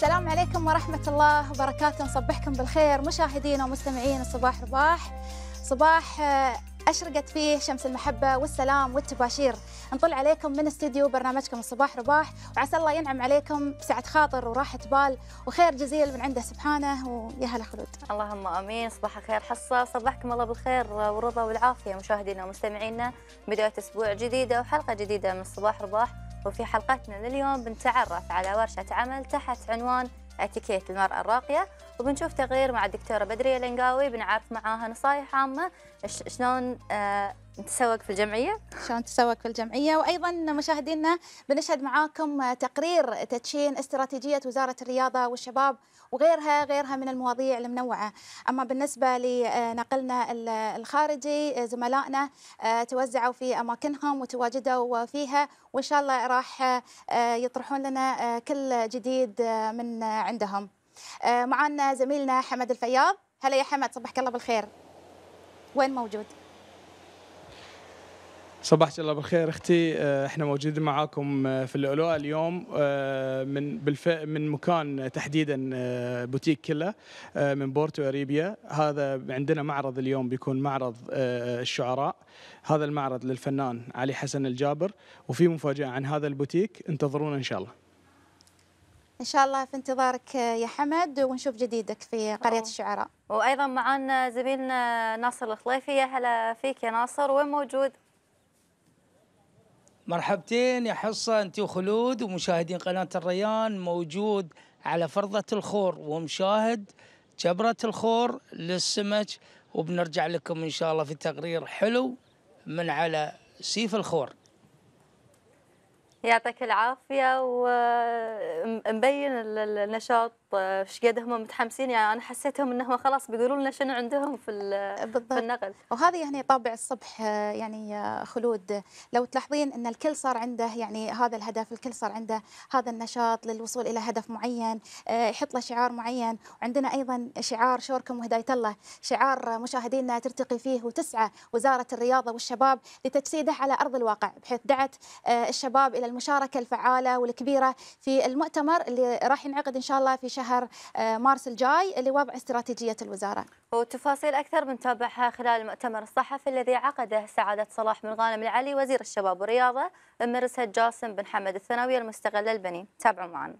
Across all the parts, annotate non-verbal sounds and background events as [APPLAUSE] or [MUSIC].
السلام عليكم ورحمة الله وبركاته نصبحكم بالخير مشاهدينا ومستمعين صباح رباح صباح آه، أشرقت فيه شمس المحبة والسلام والتباشير نطل عليكم من استديو برنامجكم الصباح رباح وعسى الله ينعم عليكم بسعة خاطر وراحة بال وخير جزيل من عنده سبحانه ويا هلا خلود اللهم امين صباح الخير حصه صبحكم الله بالخير والرضا والعافيه مشاهدينا ومستمعينا بدايه اسبوع جديده وحلقه جديده من صباح رباح وفي حلقتنا لليوم بنتعرف على ورشة عمل تحت عنوان اتيكيت المرأة الراقية وبنشوف تغيير مع الدكتورة بدرية لنقاوي بنعرف معاها نصايح عامة شلون آه، نتسوق في الجمعية شلون نتسوق في الجمعية وأيضا مشاهدينا بنشهد معاكم تقرير تدشين استراتيجية وزارة الرياضة والشباب وغيرها غيرها من المواضيع المنوعة أما بالنسبة لنقلنا آه، الخارجي آه، زملائنا آه، توزعوا في أماكنهم وتواجدوا فيها وإن شاء الله راح يطرحون لنا كل جديد من عندهم معنا زميلنا حمد الفياض هلا يا حمد صبحك الله بالخير وين موجود؟ صباحك الله بالخير اختي آه، احنا موجودين معاكم آه، في اللؤلؤه اليوم آه، من بالفعل من مكان تحديدا بوتيك كله من بورتو اريبيا هذا عندنا معرض اليوم بيكون معرض الشعراء هذا المعرض للفنان علي حسن الجابر وفي مفاجاه عن هذا البوتيك انتظرونا ان شاء الله ان شاء الله في انتظارك يا حمد ونشوف جديدك في قريه أوه. الشعراء وايضا معنا زميلنا ناصر الخليفي يا هلا فيك يا ناصر وين موجود مرحبتين يا حصة أنت وخلود ومشاهدين قناة الريان موجود على فرضة الخور ومشاهد جبرة الخور للسمك وبنرجع لكم إن شاء الله في تقرير حلو من على سيف الخور يعطيك العافية ومبين النشاط ايش قد هم متحمسين يعني انا حسيتهم انهم خلاص بيقولوا لنا شنو عندهم في بالضبط. في النقل وهذا يعني طابع الصبح آه، يعني آه، خلود لو تلاحظين ان الكل صار عنده يعني هذا الهدف الكل صار عنده هذا النشاط للوصول الى هدف معين آه، يحط له شعار معين وعندنا ايضا شعار شوركم وهدايه الله شعار مشاهدينا ترتقي فيه وتسعى وزاره الرياضه والشباب لتجسيده على ارض الواقع بحيث دعت الشباب الى المشاركه الفعاله والكبيره في المؤتمر اللي راح ينعقد ان شاء الله في شهر شهر آه، مارس الجاي لوضع استراتيجية الوزارة وتفاصيل أكثر بنتابعها خلال المؤتمر الصحفي الذي عقده سعادة صلاح بن غانم العلي وزير الشباب والرياضة مرسد جاسم بن حمد الثانوية المستغلة البنين تابعوا معنا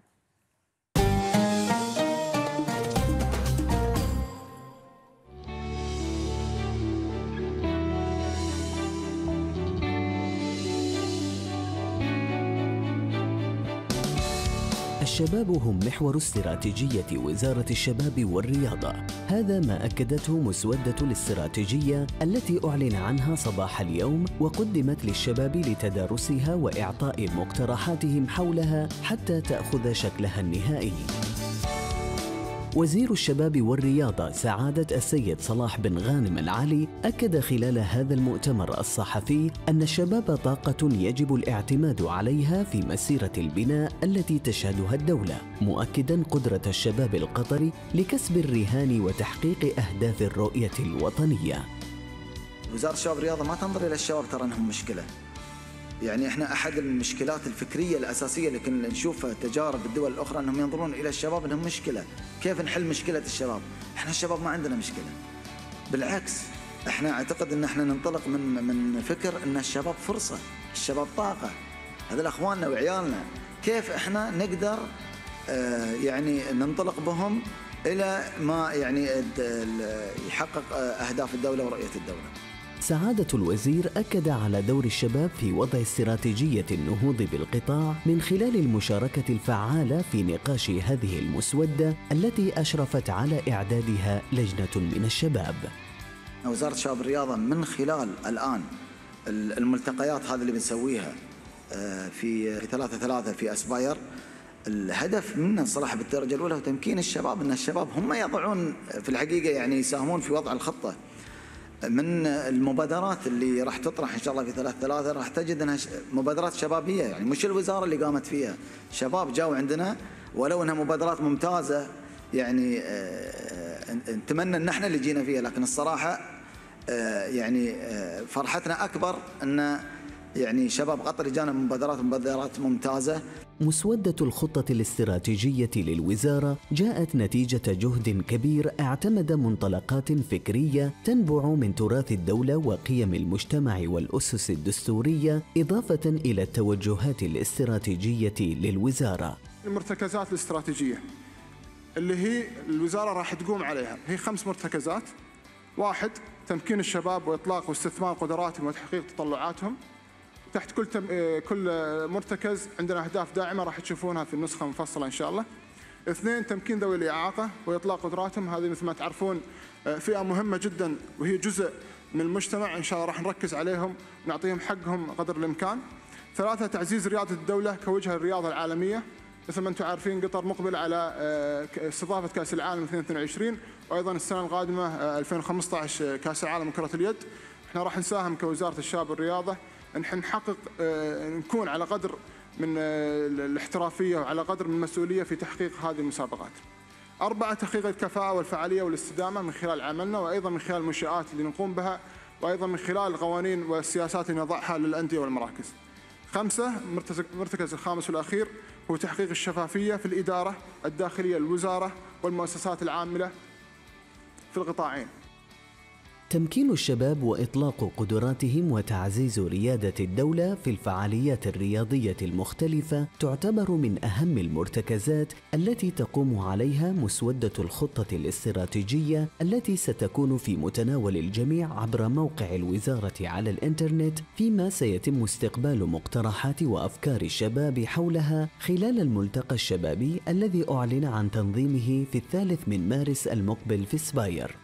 الشباب هم محور استراتيجية وزارة الشباب والرياضة هذا ما أكدته مسودة الاستراتيجية التي أعلن عنها صباح اليوم وقدمت للشباب لتدارسها وإعطاء مقترحاتهم حولها حتى تأخذ شكلها النهائي وزير الشباب والرياضة سعادة السيد صلاح بن غانم العالي أكد خلال هذا المؤتمر الصحفي أن الشباب طاقة يجب الاعتماد عليها في مسيرة البناء التي تشهدها الدولة، مؤكدا قدرة الشباب القطري لكسب الرهان وتحقيق أهداف الرؤية الوطنية. وزارة الشباب والرياضة ما تنظر إلى الشباب ترى أنهم مشكلة، يعني احنا احد المشكلات الفكريه الاساسيه اللي كنا نشوفها تجارب الدول الاخرى انهم ينظرون الى الشباب انهم مشكله، كيف نحل مشكله الشباب؟ احنا الشباب ما عندنا مشكله. بالعكس احنا اعتقد ان احنا ننطلق من من فكر ان الشباب فرصه، الشباب طاقه. هذول اخواننا وعيالنا، كيف احنا نقدر آه، يعني ننطلق بهم الى ما يعني يحقق آه، اهداف الدوله ورؤيه الدوله. سعادة الوزير أكد على دور الشباب في وضع استراتيجية النهوض بالقطاع من خلال المشاركة الفعالة في نقاش هذه المسودة التي أشرفت على إعدادها لجنة من الشباب وزارة الشباب الرياضة من خلال الآن الملتقيات هذه اللي بنسويها آه، في ثلاثة ثلاثة في أسباير الهدف منه صراحة بالدرجة الأولى هو تمكين الشباب أن الشباب هم يضعون في الحقيقة يعني يساهمون في وضع الخطة من المبادرات اللي راح تطرح ان شاء الله في ثلاث ثلاثة راح تجد انها مبادرات شبابيه يعني مش الوزاره اللي قامت فيها شباب جاوا عندنا ولو انها مبادرات ممتازه يعني آه، نتمنى ان احنا اللي جينا فيها لكن الصراحه آه، يعني آه، فرحتنا اكبر ان يعني شباب قطر جانا مبادرات مبادرات ممتازه مسودة الخطة الاستراتيجية للوزارة جاءت نتيجة جهد كبير اعتمد منطلقات فكرية تنبع من تراث الدولة وقيم المجتمع والأسس الدستورية إضافة إلى التوجهات الاستراتيجية للوزارة. المرتكزات الاستراتيجية اللي هي الوزارة راح تقوم عليها هي خمس مرتكزات واحد تمكين الشباب وإطلاق واستثمار قدراتهم وتحقيق تطلعاتهم تحت كل تم... آه، كل آه، مرتكز عندنا اهداف داعمه راح تشوفونها في النسخه المفصله ان شاء الله. اثنين تمكين ذوي الاعاقه واطلاق قدراتهم هذه مثل ما تعرفون آه، فئه مهمه جدا وهي جزء من المجتمع ان شاء الله راح نركز عليهم ونعطيهم حقهم قدر الامكان. ثلاثه تعزيز رياضه الدوله كوجهه للرياضه العالميه مثل ما انتم عارفين قطر مقبل على استضافه كاس العالم 2022 وايضا السنه القادمه 2015 كاس العالم كره اليد. احنا راح نساهم كوزاره الشباب والرياضه نحن نحقق آه، نكون على قدر من آه، الاحترافيه وعلى قدر من المسؤوليه في تحقيق هذه المسابقات. أربعة تحقيق الكفاءة والفعالية والاستدامة من خلال عملنا وأيضا من خلال المنشآت اللي نقوم بها وأيضا من خلال القوانين والسياسات اللي نضعها للأندية والمراكز. خمسة المرتكز الخامس والأخير هو تحقيق الشفافية في الإدارة الداخلية للوزارة والمؤسسات العاملة في القطاعين تمكين الشباب واطلاق قدراتهم وتعزيز رياده الدوله في الفعاليات الرياضيه المختلفه تعتبر من اهم المرتكزات التي تقوم عليها مسوده الخطه الاستراتيجيه التي ستكون في متناول الجميع عبر موقع الوزاره على الانترنت فيما سيتم استقبال مقترحات وافكار الشباب حولها خلال الملتقى الشبابي الذي اعلن عن تنظيمه في الثالث من مارس المقبل في سباير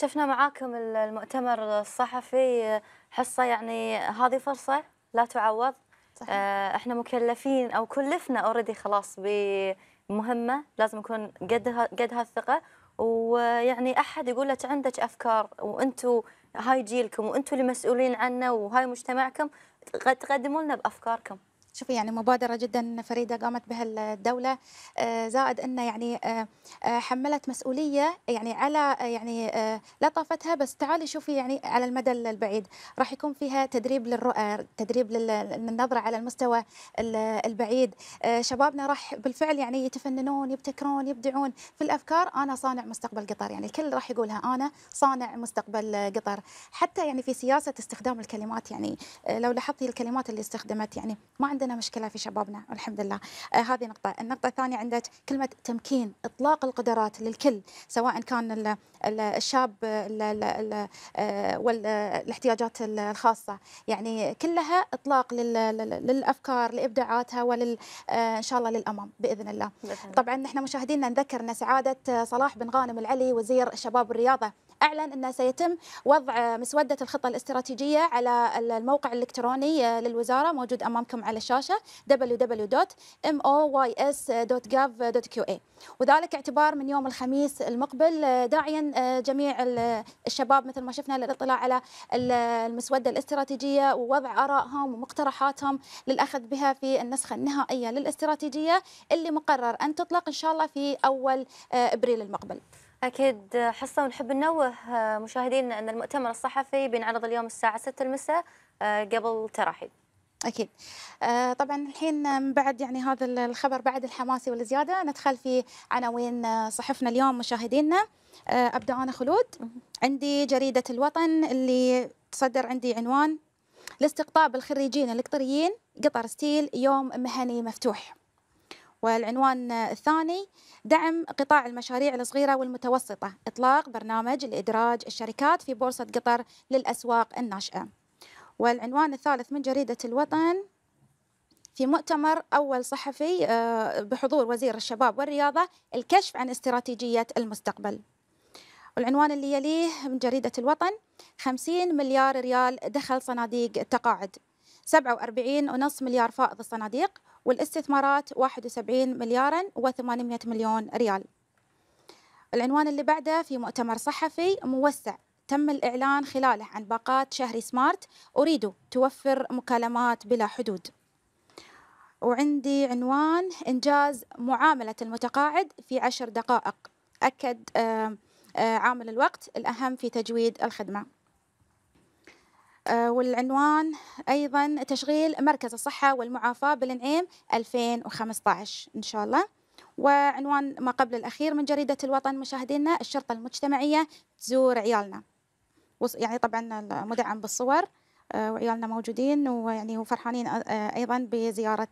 شفنا معاكم المؤتمر الصحفي حصة يعني هذه فرصة لا تعوض صحيح. آه، احنا مكلفين او كلفنا اوريدي خلاص بمهمه لازم نكون قدها قدها الثقه ويعني احد يقول لك عندك افكار وانتم هاي جيلكم وانتم اللي مسؤولين عنه وهاي مجتمعكم تقدموا لنا بافكاركم شوفي يعني مبادرة جدا فريدة قامت بها الدولة آه، زائد أنه يعني آه، آه، حملت مسؤولية يعني على يعني لطافتها بس تعالي شوفي يعني على المدى البعيد راح يكون فيها تدريب للرؤى تدريب للنظرة على المستوى البعيد شبابنا راح بالفعل يعني يتفننون يبتكرون يبدعون في الأفكار أنا صانع مستقبل قطر يعني الكل راح يقولها أنا صانع مستقبل قطر حتى يعني في سياسة استخدام الكلمات يعني لو لاحظتي الكلمات اللي استخدمت يعني ما عندها عندنا مشكله في شبابنا والحمد لله آه هذه نقطه النقطه الثانيه عندك كلمه تمكين اطلاق القدرات للكل سواء كان الـ الـ الشاب الـ آه، والاحتياجات الخاصه يعني كلها اطلاق للافكار لابداعاتها ولل آه، ان شاء الله للامام باذن الله طبعا نحن مشاهدينا نذكر ان سعاده آه، صلاح بن غانم العلي وزير الشباب والرياضة أعلن أنه سيتم وضع مسودة الخطة الاستراتيجية على الموقع الإلكتروني آه، للوزارة موجود أمامكم على الشاشة www.moys.gov.qa وذلك اعتبار من يوم الخميس المقبل آه، داعيا آه، جميع الشباب مثل ما شفنا للاطلاع على المسودة الاستراتيجية ووضع آرائهم ومقترحاتهم للأخذ بها في النسخة النهائية للاستراتيجية اللي مقرر أن تطلق إن شاء الله في أول أبريل المقبل أكيد حصة ونحب ننوه آه، مشاهدينا أن المؤتمر الصحفي بينعرض اليوم الساعة 6 المساء آه، قبل تراحيب اكيد آه، طبعا الحين من بعد يعني هذا الخبر بعد الحماسي والزياده ندخل في عناوين صحفنا اليوم مشاهدينا ابدا انا خلود عندي جريده الوطن اللي تصدر عندي عنوان لاستقطاب الخريجين القطريين قطر ستيل يوم مهني مفتوح والعنوان الثاني دعم قطاع المشاريع الصغيرة والمتوسطة إطلاق برنامج لإدراج الشركات في بورصة قطر للأسواق الناشئة والعنوان الثالث من جريدة الوطن في مؤتمر أول صحفي آه، بحضور وزير الشباب والرياضة الكشف عن استراتيجية المستقبل والعنوان اللي يليه من جريدة الوطن 50 مليار ريال دخل صناديق التقاعد 47.5 مليار فائض الصناديق والاستثمارات 71 مليارا و800 مليون ريال العنوان اللي بعده في مؤتمر صحفي موسع تم الإعلان خلاله عن باقات شهري سمارت أريد توفر مكالمات بلا حدود وعندي عنوان إنجاز معاملة المتقاعد في عشر دقائق أكد آه، آه، عامل الوقت الأهم في تجويد الخدمة آه، والعنوان ايضا تشغيل مركز الصحه والمعافاه بالنعيم 2015 ان شاء الله وعنوان ما قبل الاخير من جريده الوطن مشاهدينا الشرطه المجتمعيه تزور عيالنا يعني طبعا مدعم بالصور آه، وعيالنا موجودين ويعني وفرحانين آه، ايضا بزياره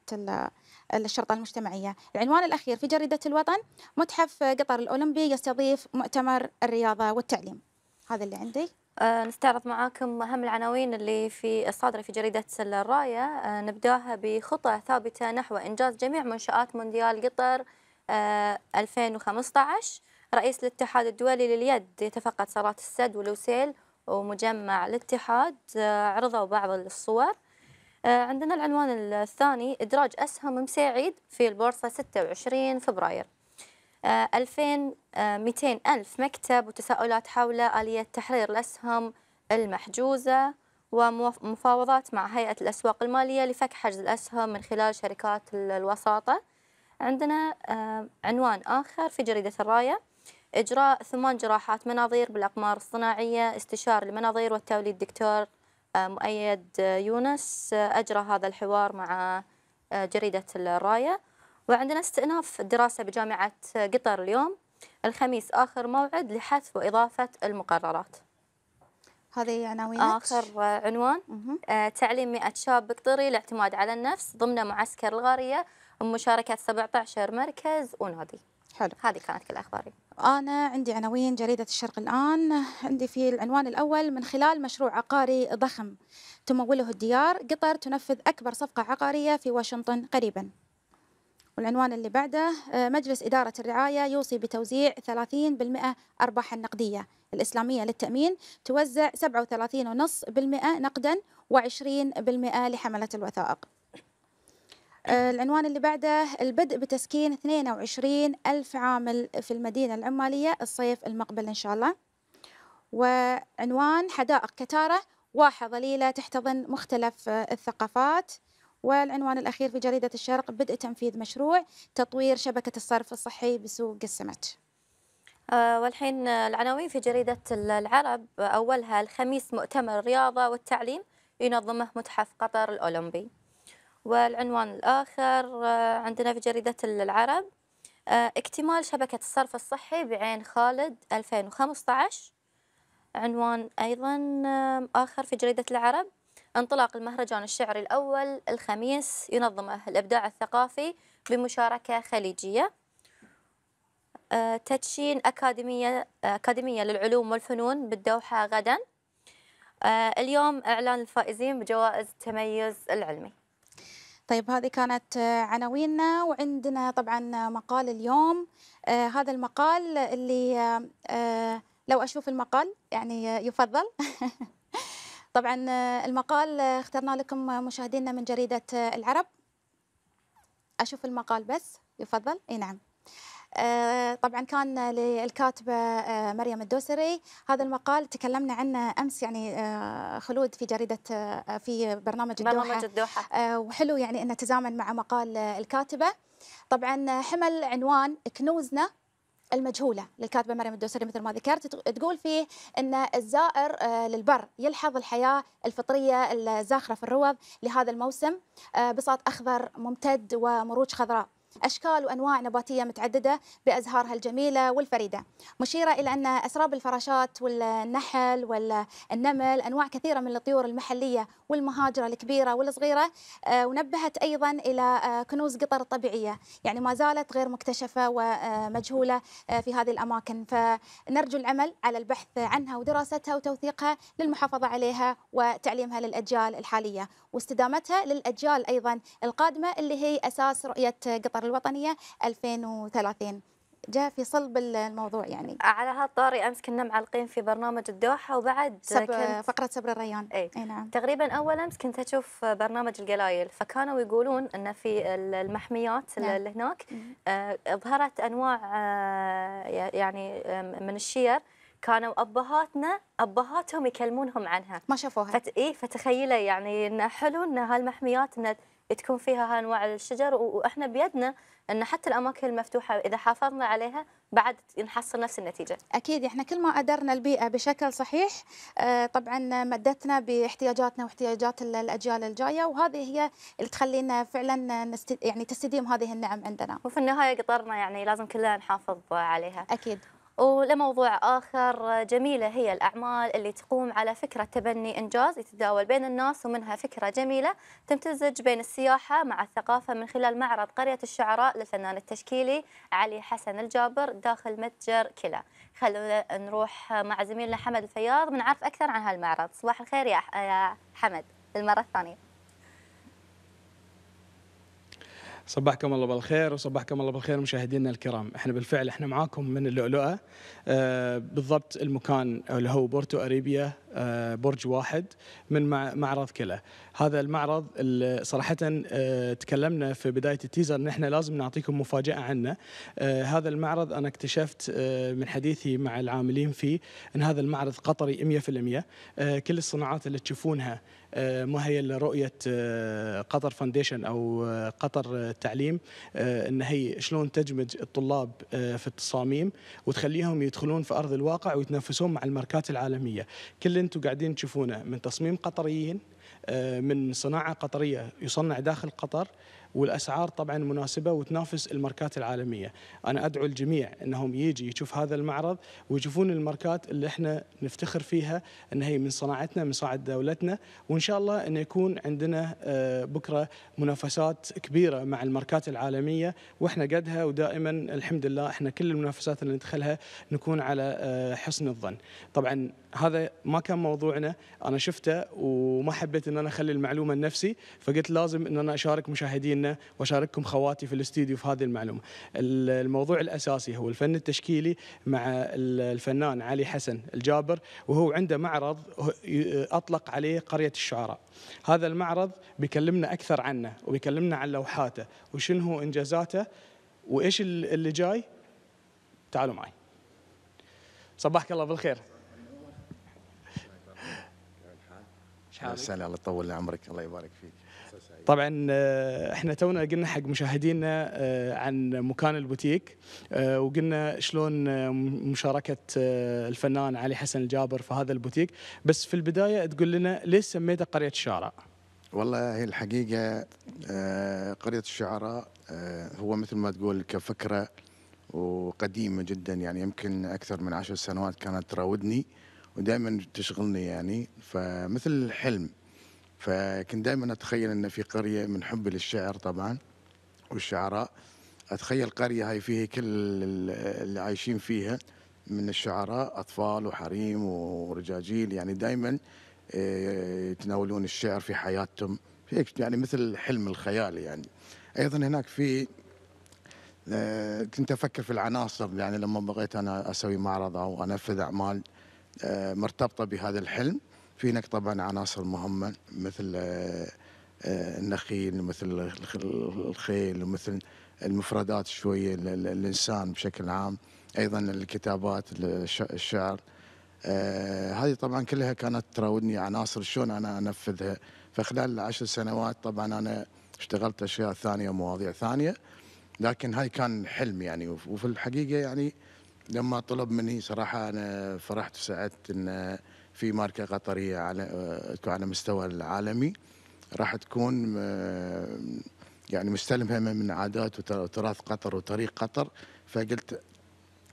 الشرطه المجتمعيه. العنوان الاخير في جريده الوطن متحف قطر الاولمبي يستضيف مؤتمر الرياضه والتعليم. هذا اللي عندي. آه، نستعرض معاكم أهم العناوين اللي في الصادرة في جريدة الراية آه، نبداها بخطة ثابتة نحو إنجاز جميع منشآت مونديال قطر 2015 آه، رئيس الاتحاد الدولي لليد يتفقد صالات السد والوسيل ومجمع الاتحاد عرضوا بعض الصور عندنا العنوان الثاني إدراج أسهم مسعيد في البورصة 26 فبراير 2200 آه، آه، ألف مكتب وتساؤلات حول آلية تحرير الأسهم المحجوزة ومفاوضات مع هيئة الأسواق المالية لفك حجز الأسهم من خلال شركات الوساطة عندنا آه، عنوان آخر في جريدة الراية إجراء ثمان جراحات مناظير بالأقمار الصناعية استشار المناظير والتوليد الدكتور مؤيد يونس أجرى هذا الحوار مع جريدة الراية وعندنا استئناف الدراسة بجامعة قطر اليوم الخميس آخر موعد لحذف وإضافة المقررات هذه عناوين آخر عنوان آه، تعليم 100 شاب قطري الاعتماد على النفس ضمن معسكر الغارية بمشاركة 17 مركز ونادي حلو هذه كانت كل أخباري أنا عندي عناوين جريدة الشرق الآن عندي في العنوان الأول من خلال مشروع عقاري ضخم تموله الديار قطر تنفذ أكبر صفقة عقارية في واشنطن قريباً والعنوان اللي بعده آه، مجلس إدارة الرعاية يوصي بتوزيع 30% أرباح النقدية الإسلامية للتأمين توزع 37.5% نقدا و20% لحملة الوثائق آه، العنوان اللي بعده البدء بتسكين 22 ألف عامل في المدينة العمالية الصيف المقبل إن شاء الله وعنوان حدائق كتارة واحة ظليلة تحتضن مختلف الثقافات والعنوان الأخير في جريدة الشرق بدء تنفيذ مشروع تطوير شبكة الصرف الصحي بسوق السمك آه، والحين العناوين في جريدة العرب أولها الخميس مؤتمر الرياضة والتعليم ينظمه متحف قطر الأولمبي والعنوان الآخر آه، عندنا في جريدة العرب آه، اكتمال شبكة الصرف الصحي بعين خالد 2015 عنوان أيضا آخر في جريدة العرب انطلاق المهرجان الشعري الأول الخميس ينظمه الإبداع الثقافي بمشاركة خليجية آه، تدشين أكاديمية, أكاديمية للعلوم والفنون بالدوحة غدا آه، اليوم إعلان الفائزين بجوائز التميز العلمي طيب هذه كانت آه، عناويننا وعندنا طبعا مقال اليوم هذا المقال اللي لو أشوف المقال يعني يفضل [LAUGHS] طبعا آه، المقال آه، اخترنا لكم مشاهدينا من جريدة آه، العرب أشوف المقال بس يفضل اي نعم طبعا كان للكاتبة مريم الدوسري هذا المقال تكلمنا عنه أمس يعني خلود في جريدة في برنامج الدوحة, برنامج الدوحة. وحلو يعني أنه تزامن مع مقال الكاتبة طبعا حمل عنوان كنوزنا المجهولة للكاتبة مريم الدوسري مثل ما ذكرت تقول فيه أن الزائر آه، للبر يلحظ الحياة الفطرية الزاخرة في الروض لهذا الموسم آه، بساط أخضر ممتد ومروج خضراء أشكال وأنواع نباتية متعددة بأزهارها الجميلة والفريدة مشيرة إلى أن أسراب الفراشات والنحل والنمل أنواع كثيرة من الطيور المحلية والمهاجرة الكبيرة والصغيرة آه، ونبهت أيضا إلى آه، كنوز قطر الطبيعية يعني ما زالت غير مكتشفة ومجهولة آه، في هذه الأماكن فنرجو العمل على البحث عنها ودراستها وتوثيقها للمحافظة عليها وتعليمها للأجيال الحالية واستدامتها للأجيال أيضا القادمة اللي هي أساس رؤية قطر الوطنية 2030 جاء في صلب الموضوع يعني على هالطاري امس كنا معلقين في برنامج الدوحه وبعد سب كنت فقره سبر الريان إيه. اي نعم تقريبا اول امس كنت اشوف برنامج القلايل فكانوا يقولون ان في المحميات نعم. اللي هناك آه، ظهرت انواع آه، يعني من الشير كانوا ابهاتنا ابهاتهم يكلمونهم عنها ما شافوها فت... اي فتخيلي يعني انه حلو ان هالمحميات انه تكون فيها انواع الشجر واحنا بيدنا ان حتى الاماكن المفتوحه اذا حافظنا عليها بعد نحصل نفس النتيجه. اكيد احنا كل ما ادرنا البيئه بشكل صحيح آه، طبعا مدتنا باحتياجاتنا واحتياجات الاجيال الجايه وهذه هي اللي تخلينا فعلا نست... يعني تستديم هذه النعم عندنا. وفي النهايه قطرنا يعني لازم كلنا نحافظ عليها. اكيد. ولموضوع آخر جميلة هي الأعمال اللي تقوم على فكرة تبني إنجاز يتداول بين الناس ومنها فكرة جميلة تمتزج بين السياحة مع الثقافة من خلال معرض قرية الشعراء للفنان التشكيلي علي حسن الجابر داخل متجر كلا خلونا نروح مع زميلنا حمد الفياض بنعرف أكثر عن هالمعرض صباح الخير يا حمد للمرة الثانية صباحكم الله بالخير وصباحكم الله بالخير مشاهدينا الكرام احنا بالفعل احنا معاكم من اللؤلؤه آه، بالضبط المكان اللي هو بورتو اريبيا آه، برج واحد من معرض كله هذا المعرض صراحة آه، تكلمنا في بداية التيزر أن احنا لازم نعطيكم مفاجأة عنه آه، هذا المعرض أنا اكتشفت من حديثي مع العاملين فيه أن هذا المعرض قطري 100% كل الصناعات اللي تشوفونها ما هي الا رؤيه قطر فانديشن او قطر تعليم ان هي شلون تدمج الطلاب في التصاميم وتخليهم يدخلون في ارض الواقع ويتنافسون مع الماركات العالميه كل انتم قاعدين تشوفونه من تصميم قطريين آه، من صناعه قطريه يصنع داخل قطر والاسعار طبعا مناسبه وتنافس الماركات العالميه انا ادعو الجميع انهم يجي يشوف هذا المعرض ويشوفون الماركات اللي احنا نفتخر فيها ان هي من صناعتنا من صناعه دولتنا وان شاء الله ان يكون عندنا آه، بكره منافسات كبيره مع الماركات العالميه واحنا قدها ودائما الحمد لله احنا كل المنافسات اللي ندخلها نكون على آه، حسن الظن طبعا هذا ما كان موضوعنا انا شفته وما حبيت ان انا اخلي المعلومه لنفسي فقلت لازم ان انا اشارك مشاهدينا منه واشارككم خواتي في الاستديو في هذه المعلومه. الموضوع الاساسي هو الفن التشكيلي مع الفنان علي حسن الجابر وهو عنده معرض اطلق عليه قريه الشعراء. هذا المعرض بيكلمنا اكثر عنه وبيكلمنا عن لوحاته وشنو انجازاته وايش اللي جاي تعالوا معي صباحك الله بالخير شحالك؟ الله يطول عمرك الله يبارك فيك طبعا آه، احنا تونا قلنا حق مشاهدينا آه، عن مكان البوتيك آه، وقلنا شلون مشاركه الفنان علي حسن الجابر في هذا البوتيك بس في البدايه تقول لنا ليش سميته قريه الشعراء؟ والله هي الحقيقه قريه الشعراء هو مثل ما تقول كفكره وقديمه جدا يعني يمكن اكثر من عشر سنوات كانت تراودني ودائما تشغلني يعني فمثل حلم فكنت دائما اتخيل ان في قريه من حبي للشعر طبعا والشعراء اتخيل قريه هاي فيها كل اللي عايشين فيها من الشعراء اطفال وحريم ورجاجيل يعني دائما آه، يتناولون الشعر في حياتهم هيك يعني مثل حلم الخيال يعني ايضا هناك في آه، كنت افكر في العناصر يعني لما بغيت انا اسوي معرض او انفذ اعمال آه، مرتبطه بهذا الحلم في هناك طبعا عناصر مهمة مثل آه، آه، النخيل مثل الخيل ومثل المفردات شوية الإنسان بشكل عام أيضا الكتابات الشعر آه، هذه طبعا كلها كانت تراودني عناصر شلون أنا أنفذها فخلال العشر سنوات طبعا أنا اشتغلت أشياء ثانية ومواضيع ثانية لكن هاي كان حلم يعني وفي الحقيقة يعني لما طلب مني صراحة أنا فرحت وسعدت أن في ماركه قطريه على آه، على مستوى العالمي راح تكون آه، يعني مستلمه من عادات وتراث قطر وطريق قطر فقلت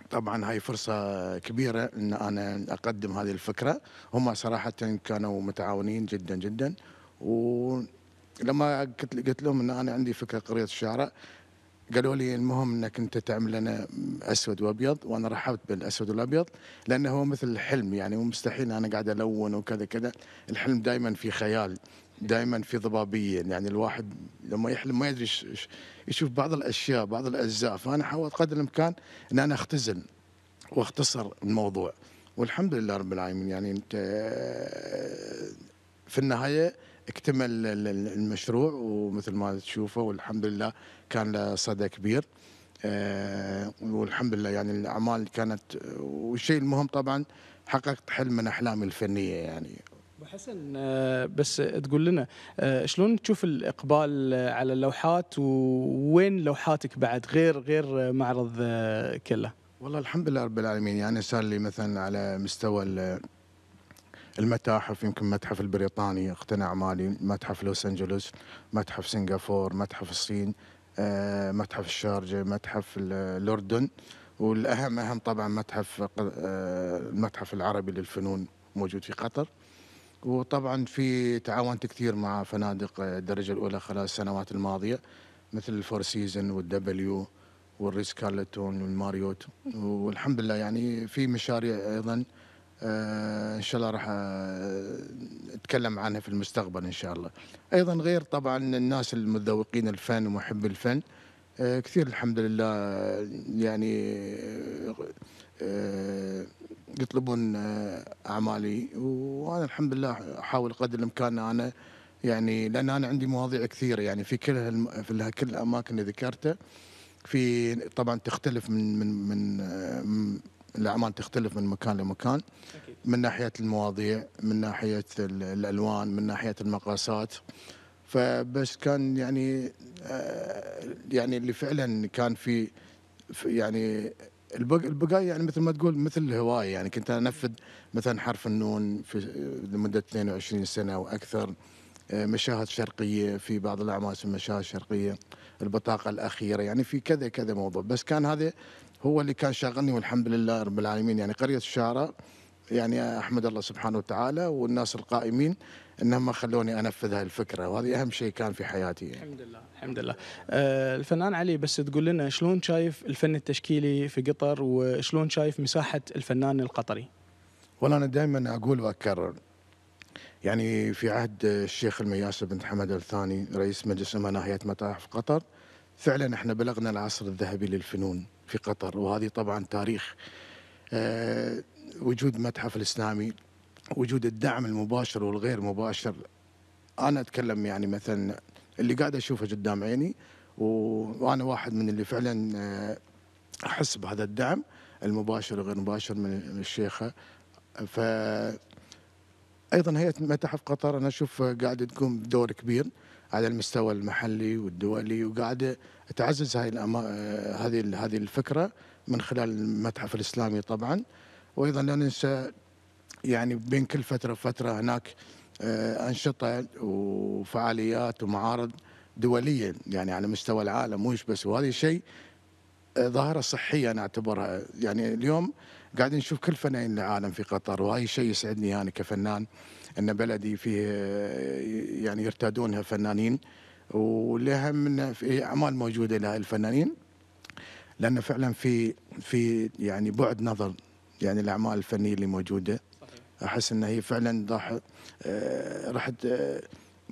طبعا هاي فرصة كبيرة أن أنا أقدم هذه الفكرة هم صراحة كانوا متعاونين جدا جدا ولما قلت لهم أن أنا عندي فكرة قرية الشعراء قالوا لي المهم انك انت تعمل لنا اسود وابيض وانا رحبت بالاسود والابيض لانه هو مثل حلم يعني مستحيل انا قاعد الون وكذا كذا الحلم دائما في خيال دائما في ضبابيه يعني الواحد لما يحلم ما يدري يشوف بعض الاشياء بعض الاجزاء فانا حاولت قدر الامكان ان انا اختزل واختصر الموضوع والحمد لله رب العالمين يعني انت آه، في النهايه اكتمل المشروع ومثل ما تشوفه والحمد لله كان له صدى كبير آه، والحمد لله يعني الاعمال كانت والشيء المهم طبعا حققت حلم من احلامي الفنيه يعني حسن آه، بس تقول لنا آه، شلون تشوف الاقبال على اللوحات ووين لوحاتك بعد غير غير معرض كله؟ والله الحمد لله رب العالمين يعني صار لي مثلا على مستوى المتاحف يمكن متحف البريطاني اقتنع مالي متحف لوس انجلوس متحف سنغافور متحف الصين آه، متحف الشارجه متحف الاردن والاهم اهم طبعا متحف آه، المتحف العربي للفنون موجود في قطر وطبعا في تعاونت كثير مع فنادق آه، الدرجه الاولى خلال السنوات الماضيه مثل الفور سيزن والدبليو والريس كارلتون والماريوت والحمد لله يعني في مشاريع ايضا آه، ان شاء الله راح اتكلم آه، عنها في المستقبل ان شاء الله ايضا غير طبعا الناس المتذوقين الفن ومحبي الفن آه، كثير الحمد لله يعني يطلبون اعمالي وانا الحمد لله احاول قدر الامكان انا يعني لان انا عندي مواضيع كثيره يعني في كل هالم... في كل الاماكن اللي ذكرتها في طبعا تختلف من من من الاعمال تختلف من مكان لمكان من ناحيه المواضيع من ناحيه الالوان من ناحيه المقاسات فبس كان يعني آه، يعني اللي فعلا كان في يعني البقاء يعني مثل ما تقول مثل الهوايه يعني كنت انفذ مثلا حرف النون في لمده 22 سنه واكثر آه، مشاهد شرقيه في بعض الاعمال اسمها مشاهد شرقيه البطاقه الاخيره يعني في كذا كذا موضوع بس كان هذا هو اللي كان شاغلني والحمد لله رب العالمين يعني قرية الشارع يعني احمد الله سبحانه وتعالى والناس القائمين انهم خلوني انفذ هذه الفكره وهذه اهم شيء كان في حياتي يعني. الحمد لله الحمد لله أه الفنان علي بس تقول لنا شلون شايف الفن التشكيلي في قطر وشلون شايف مساحه الفنان القطري والله انا دائما اقول واكرر يعني في عهد الشيخ المياس بن حمد الثاني رئيس مجلس امانه هيئه متاحف قطر فعلا احنا بلغنا العصر الذهبي للفنون في قطر وهذه طبعا تاريخ آه، وجود المتحف الإسلامي وجود الدعم المباشر والغير مباشر أنا أتكلم يعني مثلا اللي قاعد أشوفه قدام عيني وأنا واحد من اللي فعلا آه، أحس بهذا الدعم المباشر وغير مباشر من الشيخة ف ايضا هيئه متحف قطر انا اشوف قاعده تقوم بدور كبير على المستوى المحلي والدولي وقاعده تعزز هاي آه، هذه هذه الفكره من خلال المتحف الاسلامي طبعا وايضا لا ننسى يعني بين كل فتره وفتره هناك آه، انشطه وفعاليات ومعارض دوليه يعني على مستوى العالم مش بس وهذا الشيء آه، ظاهره صحيه انا اعتبرها يعني اليوم قاعدين نشوف كل فنانين العالم في قطر وهذا الشيء يسعدني انا يعني كفنان ان بلدي فيه يعني يرتادونها فنانين ولها من في اعمال موجوده لها الفنانين لان فعلا في في يعني بعد نظر يعني الاعمال الفنيه اللي موجوده احس ان هي فعلا راح آه، راح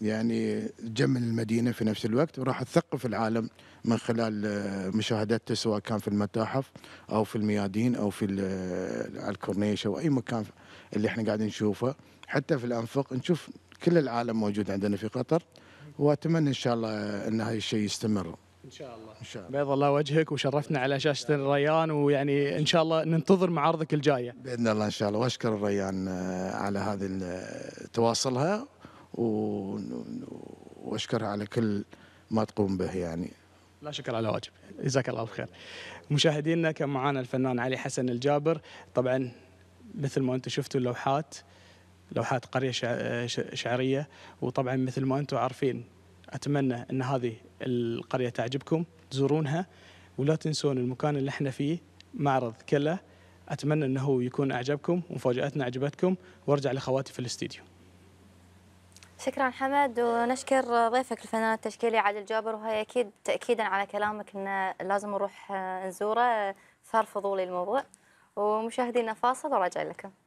يعني تجمل المدينه في نفس الوقت وراح تثقف العالم من خلال آه، مشاهدته سواء كان في المتاحف او في الميادين او في آه، على الكورنيش او اي مكان اللي احنا قاعدين نشوفه حتى في الانفق نشوف كل العالم موجود عندنا في قطر واتمنى ان شاء الله ان هذا الشيء يستمر ان شاء الله ان شاء الله بيض الله وجهك وشرفتنا على شاشه الريان ويعني ان شاء الله ننتظر معارضك الجايه باذن الله ان شاء الله واشكر الريان آه، على هذه تواصلها واشكرها على كل ما تقوم به يعني لا شكر على واجب جزاك الله خير مشاهدينا كان معنا الفنان علي حسن الجابر طبعا مثل ما انتم شفتوا اللوحات لوحات قرية شعرية وطبعا مثل ما أنتم عارفين أتمنى أن هذه القرية تعجبكم تزورونها ولا تنسون المكان اللي احنا فيه معرض كله أتمنى أنه يكون أعجبكم ومفاجأتنا عجبتكم وأرجع لخواتي في الاستديو شكرا حمد ونشكر ضيفك الفنان التشكيلي عادل جابر وهي اكيد تاكيدا على كلامك ان لازم نروح نزوره صار فضولي الموضوع ومشاهدينا فاصل وراجع لكم